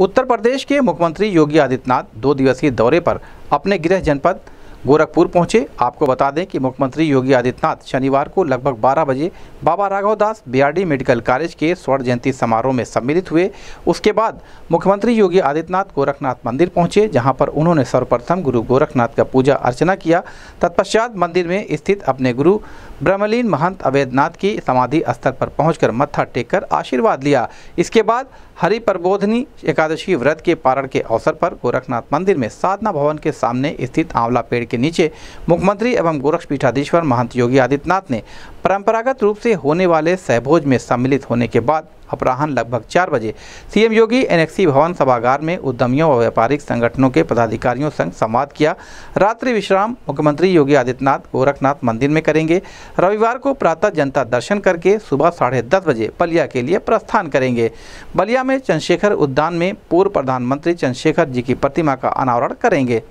उत्तर प्रदेश के मुख्यमंत्री योगी आदित्यनाथ दो दिवसीय दौरे पर अपने गृह जनपद गोरखपुर पहुंचे आपको बता दें कि मुख्यमंत्री योगी आदित्यनाथ शनिवार को लगभग 12 बजे Baba Raghav Das BRD medical college के स्वर्ण जयंती समारोह में सम्मिलित हुए उसके बाद मुख्यमंत्री योगी आदित्यनाथ गोरखनाथ मंदिर पहुंचे जहां पर उन्होंने सर्वप्रथम गुरु गोरखनाथ का पूजा अर्चना किया तत्पश्चात मंदिर में स्थित अपने गुरु ब्रह्मलीन महंत अवैधनाथ की समाधि स्थल पर पहुंचकर मत्था टेक आशीर्वाद लिया इसके बाद हरि प्रबोधनी एकादशी व्रत के पारण के अवसर पर गोरखनाथ मंदिर में साधना भवन के सामने स्थित आंवला पेड़ के नीचे मुख्यमंत्री एवं गोरक्ष पीठाधीश्वर महंत योगी आदित्यनाथ ने परंपरागत रूप से होने वाले सहभोज में सम्मिलित होने के बाद अपराहन लगभग चार बजे सीएम योगी एनएक्सी भवन सभागार में उद्यमियों व व्यापारिक संगठनों के पदाधिकारियों संग संवाद किया रात्रि विश्राम मुख्यमंत्री योगी आदित्यनाथ गोरखनाथ मंदिर में करेंगे रविवार को प्रातः जनता दर्शन करके सुबह साढ़े दस बजे बलिया के लिए प्रस्थान करेंगे बलिया में चंद्रशेखर उद्यान में पूर्व प्रधानमंत्री चंद्रशेखर जी की प्रतिमा का अनावरण करेंगे